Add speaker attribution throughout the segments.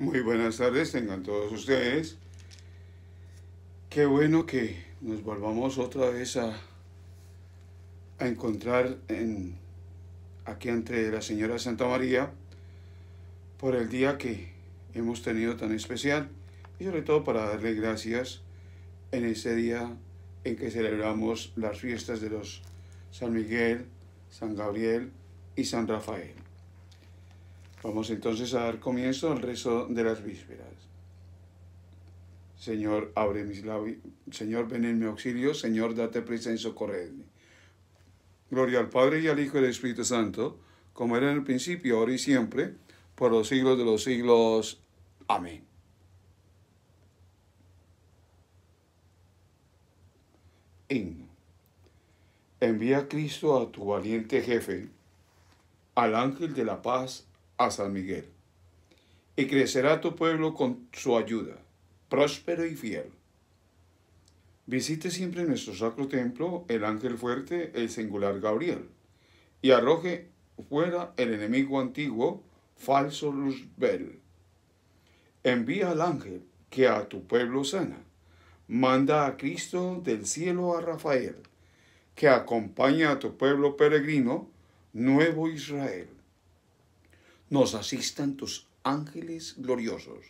Speaker 1: Muy buenas tardes, tengan todos ustedes. Qué bueno que nos volvamos otra vez a, encontrar en, aquí entre la Señora Santa María por el día que hemos tenido tan especial y sobre todo para darle gracias en ese día en que celebramos las fiestas de los San Miguel, San Gabriel y San Rafael. Vamos entonces a dar comienzo al rezo de las vísperas. Señor, abre mis labios. Señor, ven en mi auxilio. Señor, date prisa en socorrerme. Gloria al Padre y al Hijo y al Espíritu Santo, como era en el principio, ahora y siempre, por los siglos de los siglos. Amén. Envía a Cristo a tu valiente jefe, al ángel de la paz a San Miguel. Y crecerá tu pueblo con su ayuda, próspero y fiel. Visite siempre nuestro sacro templo el ángel fuerte, el singular Gabriel, y arroje fuera el enemigo antiguo, falso Luzbel. Envía al ángel que a tu pueblo sana. Manda a Cristo del cielo a Rafael, que acompaña a tu pueblo peregrino, nuevo Israel nos asistan tus ángeles gloriosos.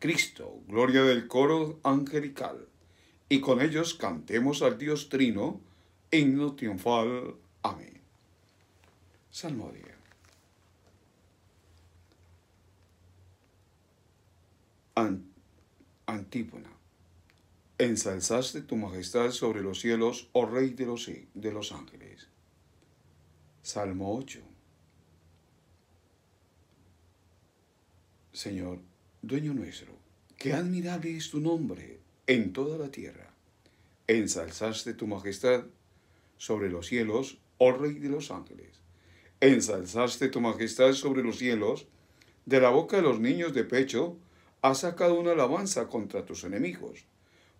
Speaker 1: Cristo, gloria del coro angelical, y con ellos cantemos al Dios Trino, himno triunfal. Amén. Salmo 10 Antípona Ensalzaste tu majestad sobre los cielos, oh Rey de los, de los ángeles. Salmo 8. Señor, dueño nuestro, qué admirable es tu nombre en toda la tierra. Ensalzaste tu majestad sobre los cielos, oh Rey de los ángeles. Ensalzaste tu majestad sobre los cielos. De la boca de los niños de pecho has sacado una alabanza contra tus enemigos,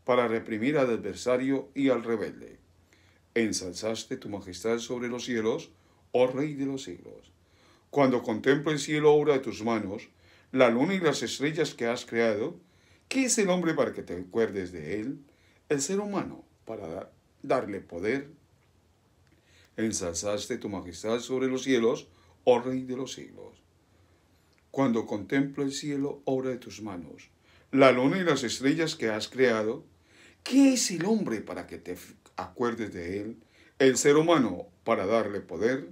Speaker 1: para reprimir al adversario y al rebelde. Ensalzaste tu majestad sobre los cielos, oh Rey de los siglos. Cuando contemplo el cielo obra de tus manos, la luna y las estrellas que has creado, ¿qué es el hombre para que te acuerdes de él? El ser humano para darle poder. Ensalzaste tu majestad sobre los cielos, oh Rey de los siglos. Cuando contemplo el cielo, obra de tus manos, la luna y las estrellas que has creado, ¿qué es el hombre para que te acuerdes de él? El ser humano para darle poder.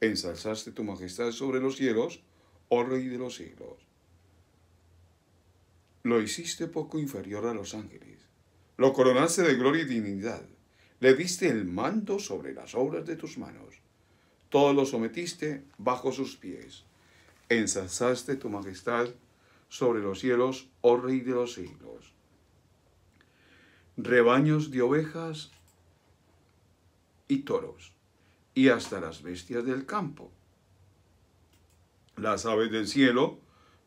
Speaker 1: Ensalzaste tu majestad sobre los cielos, oh Rey de los siglos. Lo hiciste poco inferior a los ángeles, lo coronaste de gloria y dignidad, le diste el mando sobre las obras de tus manos, todo lo sometiste bajo sus pies, ensalzaste tu majestad sobre los cielos, oh Rey de los siglos. Rebaños de ovejas y toros, y hasta las bestias del campo, las aves del cielo,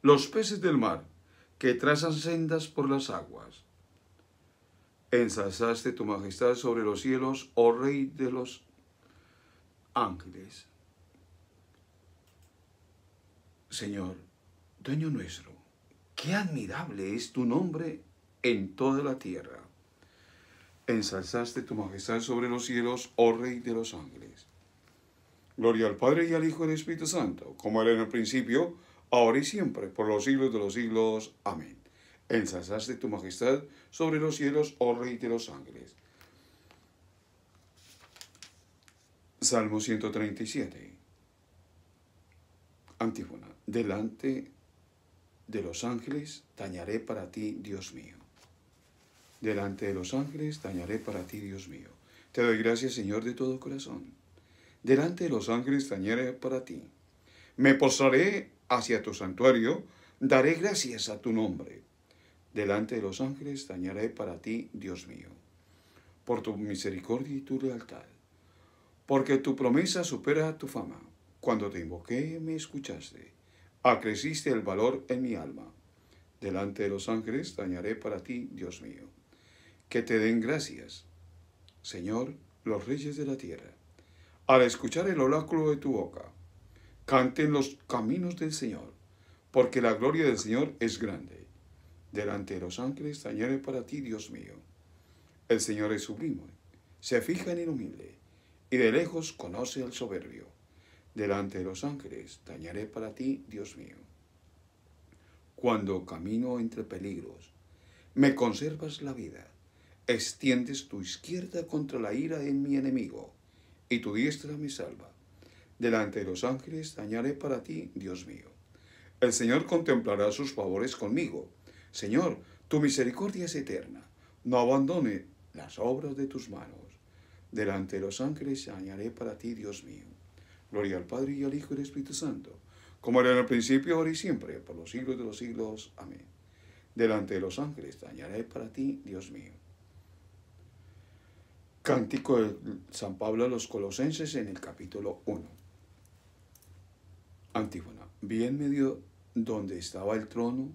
Speaker 1: los peces del mar, que trazan sendas por las aguas. Ensalzaste tu majestad sobre los cielos, oh Rey de los ángeles. Señor, dueño nuestro, qué admirable es tu nombre en toda la tierra. Ensalzaste tu majestad sobre los cielos, oh Rey de los ángeles. Gloria al Padre y al Hijo y al Espíritu Santo, como era en el principio, ahora y siempre, por los siglos de los siglos. Amén. Ensalzaste tu majestad sobre los cielos, oh Rey de los ángeles. Salmo 137. Antífona. Delante de los ángeles dañaré para ti, Dios mío. Delante de los ángeles dañaré para ti, Dios mío. Te doy gracias, Señor, de todo corazón delante de los ángeles dañaré para ti. Me posaré hacia tu santuario, daré gracias a tu nombre. Delante de los ángeles dañaré para ti, Dios mío, por tu misericordia y tu lealtad, porque tu promesa supera tu fama. Cuando te invoqué, me escuchaste, acreciste el valor en mi alma. Delante de los ángeles dañaré para ti, Dios mío. Que te den gracias, Señor, los reyes de la tierra al escuchar el oráculo de tu boca. Canten los caminos del Señor, porque la gloria del Señor es grande. Delante de los ángeles dañaré para ti, Dios mío. El Señor es sublime, se fija en el humilde, y de lejos conoce al soberbio. Delante de los ángeles dañaré para ti, Dios mío. Cuando camino entre peligros, me conservas la vida, extiendes tu izquierda contra la ira de mi enemigo y tu diestra me salva. Delante de los ángeles dañaré para ti, Dios mío. El Señor contemplará sus favores conmigo. Señor, tu misericordia es eterna. No abandone las obras de tus manos. Delante de los ángeles dañaré para ti, Dios mío. Gloria al Padre y al Hijo y al Espíritu Santo, como era en el principio, ahora y siempre, por los siglos de los siglos. Amén. Delante de los ángeles dañaré para ti, Dios mío. Cántico de San Pablo a los Colosenses en el capítulo 1. Antífona. Vi en medio donde estaba el trono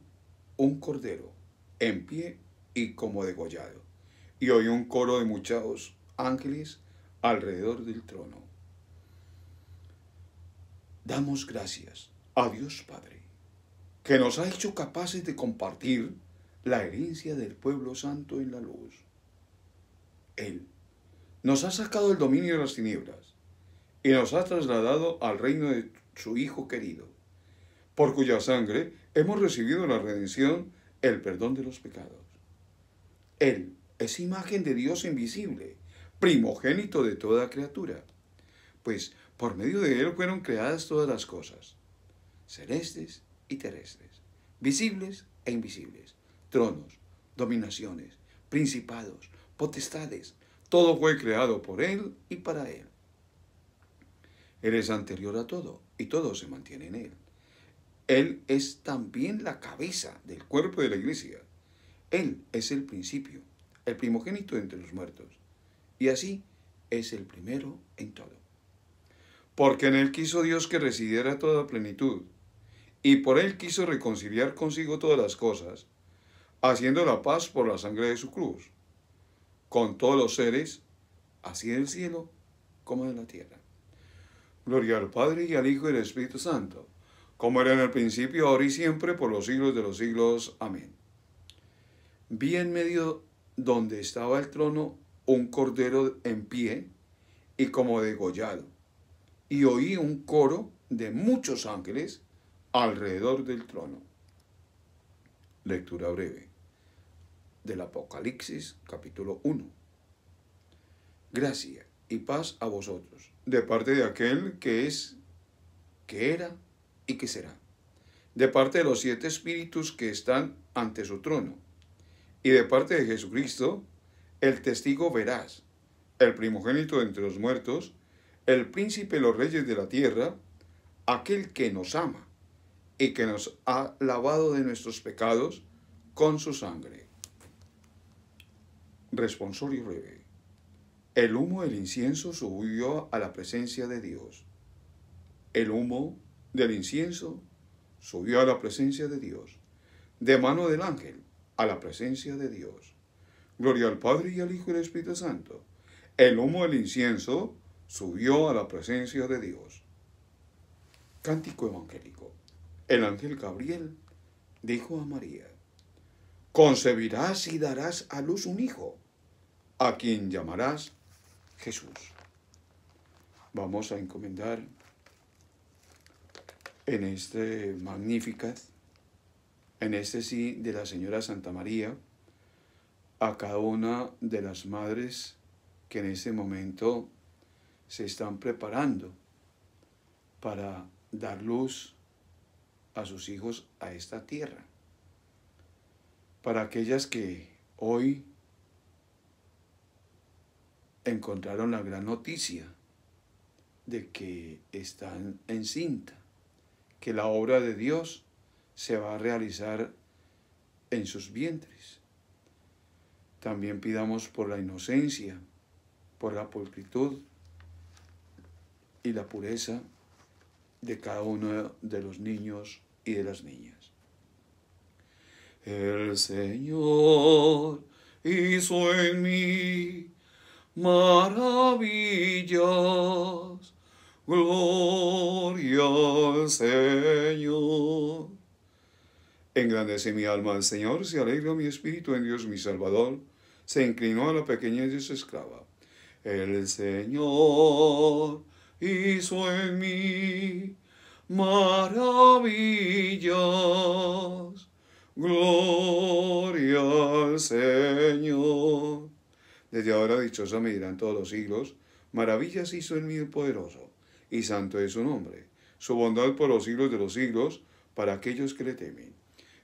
Speaker 1: un cordero en pie y como degollado, y oí un coro de muchos ángeles alrededor del trono. Damos gracias a Dios Padre, que nos ha hecho capaces de compartir la herencia del pueblo santo en la luz. Él nos ha sacado el dominio de las tinieblas y nos ha trasladado al reino de su Hijo querido, por cuya sangre hemos recibido la redención, el perdón de los pecados. Él es imagen de Dios invisible, primogénito de toda criatura, pues por medio de Él fueron creadas todas las cosas, celestes y terrestres, visibles e invisibles, tronos, dominaciones, principados, potestades, todo fue creado por Él y para Él. Él es anterior a todo y todo se mantiene en Él. Él es también la cabeza del cuerpo de la iglesia. Él es el principio, el primogénito entre los muertos. Y así es el primero en todo. Porque en Él quiso Dios que residiera toda plenitud, y por Él quiso reconciliar consigo todas las cosas, haciendo la paz por la sangre de su cruz con todos los seres, así en el cielo como en la tierra. Gloria al Padre y al Hijo y al Espíritu Santo, como era en el principio, ahora y siempre, por los siglos de los siglos. Amén. Vi en medio donde estaba el trono un cordero en pie y como degollado, y oí un coro de muchos ángeles alrededor del trono. Lectura breve del Apocalipsis capítulo 1. Gracia y paz a vosotros, de parte de aquel que es, que era y que será, de parte de los siete espíritus que están ante su trono, y de parte de Jesucristo, el testigo verás, el primogénito entre los muertos, el príncipe de los reyes de la tierra, aquel que nos ama y que nos ha lavado de nuestros pecados con su sangre. Responsorio breve. El humo del incienso subió a la presencia de Dios. El humo del incienso subió a la presencia de Dios. De mano del ángel, a la presencia de Dios. Gloria al Padre y al Hijo y al Espíritu Santo. El humo del incienso subió a la presencia de Dios. Cántico evangélico. El ángel Gabriel dijo a María, concebirás y darás a luz un hijo, a quien llamarás Jesús. Vamos a encomendar en este Magnificat, en este sí de la Señora Santa María, a cada una de las madres que en este momento se están preparando para dar luz a sus hijos a esta tierra para aquellas que hoy encontraron la gran noticia de que están encinta, que la obra de Dios se va a realizar en sus vientres. También pidamos por la inocencia, por la pulcritud y la pureza de cada uno de los niños y de las niñas. El Señor hizo en mí maravillas. Gloria al Señor. Engrandece mi alma al Señor, se alegra mi espíritu en Dios mi Salvador. Se inclinó a la pequeñez y su esclava. El Señor hizo en mí maravillas. Gloria al Señor. Desde ahora dichosa me dirán todos los siglos, maravillas hizo en mí el poderoso, y santo es su nombre, su bondad por los siglos de los siglos, para aquellos que le temen.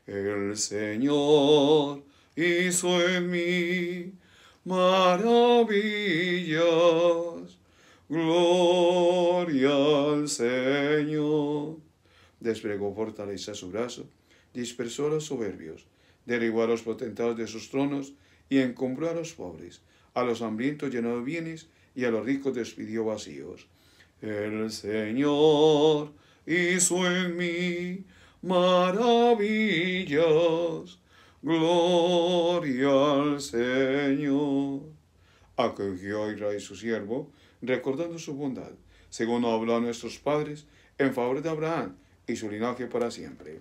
Speaker 1: El Señor hizo en mí maravillas, gloria al Señor. Desplegó fortaleza su brazo dispersó a los soberbios, derribó a los potentados de sus tronos y encumbró a los pobres, a los hambrientos llenó de bienes y a los ricos despidió vacíos. El Señor hizo en mí maravillas. Gloria al Señor. Acogió a Israel su siervo, recordando su bondad, según habló a nuestros padres, en favor de Abraham y su linaje para siempre.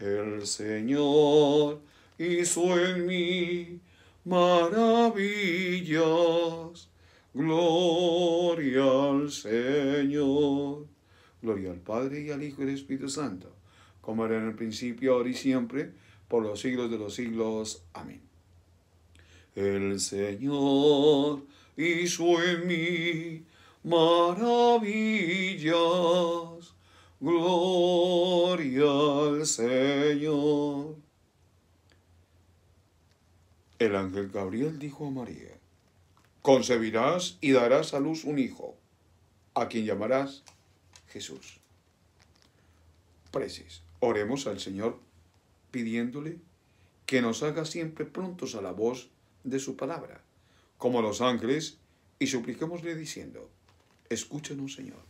Speaker 1: El Señor hizo en mí maravillas. Gloria al Señor. Gloria al Padre y al Hijo y al Espíritu Santo, como era en el principio, ahora y siempre, por los siglos de los siglos. Amén. El Señor hizo en mí maravillas. Gloria al Señor. El ángel Gabriel dijo a María, concebirás y darás a luz un hijo, a quien llamarás Jesús. Preces, oremos al Señor pidiéndole que nos haga siempre prontos a la voz de su palabra, como los ángeles, y supliquémosle diciendo, escúchanos Señor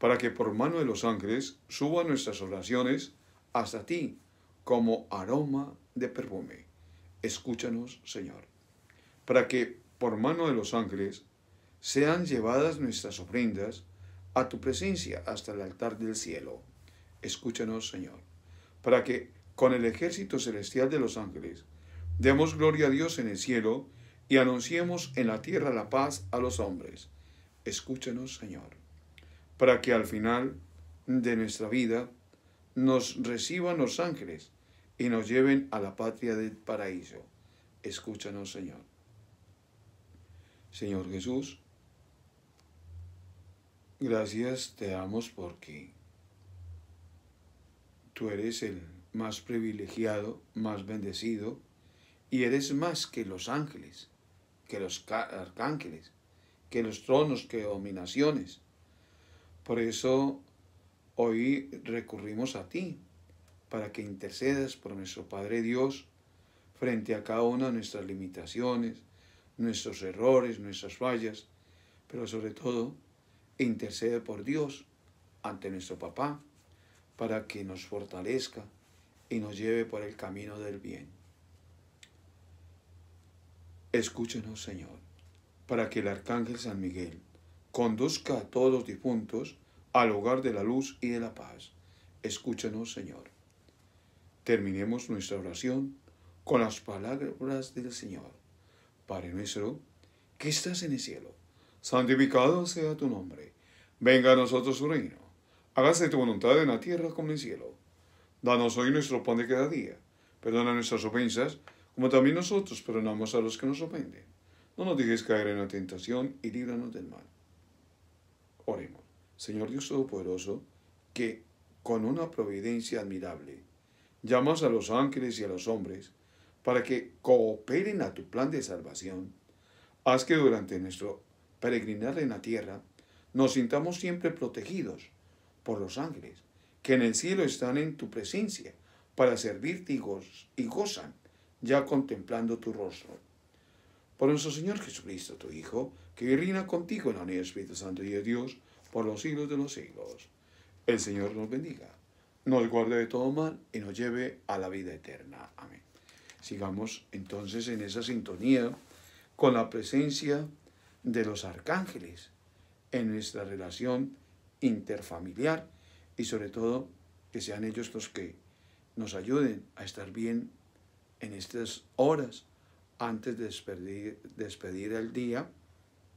Speaker 1: para que por mano de los ángeles suban nuestras oraciones hasta ti como aroma de perfume. Escúchanos, Señor, para que por mano de los ángeles sean llevadas nuestras ofrendas a tu presencia hasta el altar del cielo. Escúchanos, Señor, para que con el ejército celestial de los ángeles demos gloria a Dios en el cielo y anunciemos en la tierra la paz a los hombres. Escúchanos, Señor para que al final de nuestra vida nos reciban los ángeles y nos lleven a la patria del paraíso. Escúchanos, Señor. Señor Jesús, gracias te damos porque tú eres el más privilegiado, más bendecido, y eres más que los ángeles, que los arcángeles, que los tronos, que dominaciones, por eso hoy recurrimos a ti, para que intercedas por nuestro Padre Dios frente a cada una de nuestras limitaciones, nuestros errores, nuestras fallas, pero sobre todo intercede por Dios ante nuestro papá para que nos fortalezca y nos lleve por el camino del bien. Escúchenos, Señor, para que el arcángel San Miguel conduzca a todos los difuntos al hogar de la luz y de la paz. Escúchanos, Señor. Terminemos nuestra oración con las palabras del Señor. Padre nuestro, que estás en el cielo, santificado sea tu nombre. Venga a nosotros tu reino. Hágase tu voluntad en la tierra como en el cielo. Danos hoy nuestro pan de cada día. Perdona nuestras ofensas, como también nosotros perdonamos a los que nos ofenden. No nos dejes caer en la tentación y líbranos del mal. Oremos. Señor Dios Todopoderoso, que con una providencia admirable llamas a los ángeles y a los hombres para que cooperen a tu plan de salvación, haz que durante nuestro peregrinar en la tierra nos sintamos siempre protegidos por los ángeles, que en el cielo están en tu presencia para servirte y, gozan ya contemplando tu rostro. Por nuestro Señor Jesucristo, tu Hijo, que reina contigo en la unidad Espíritu Santo y de Dios, por los siglos de los siglos. El Señor nos bendiga, nos guarde de todo mal y nos lleve a la vida eterna. Amén. Sigamos entonces en esa sintonía con la presencia de los arcángeles en nuestra relación interfamiliar y sobre todo que sean ellos los que nos ayuden a estar bien en estas horas antes de despedir, despedir el día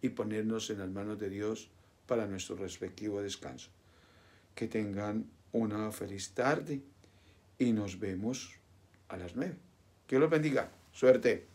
Speaker 1: y ponernos en las manos de Dios para nuestro respectivo descanso. Que tengan una feliz tarde y nos vemos a las 9. Que los bendiga. Suerte.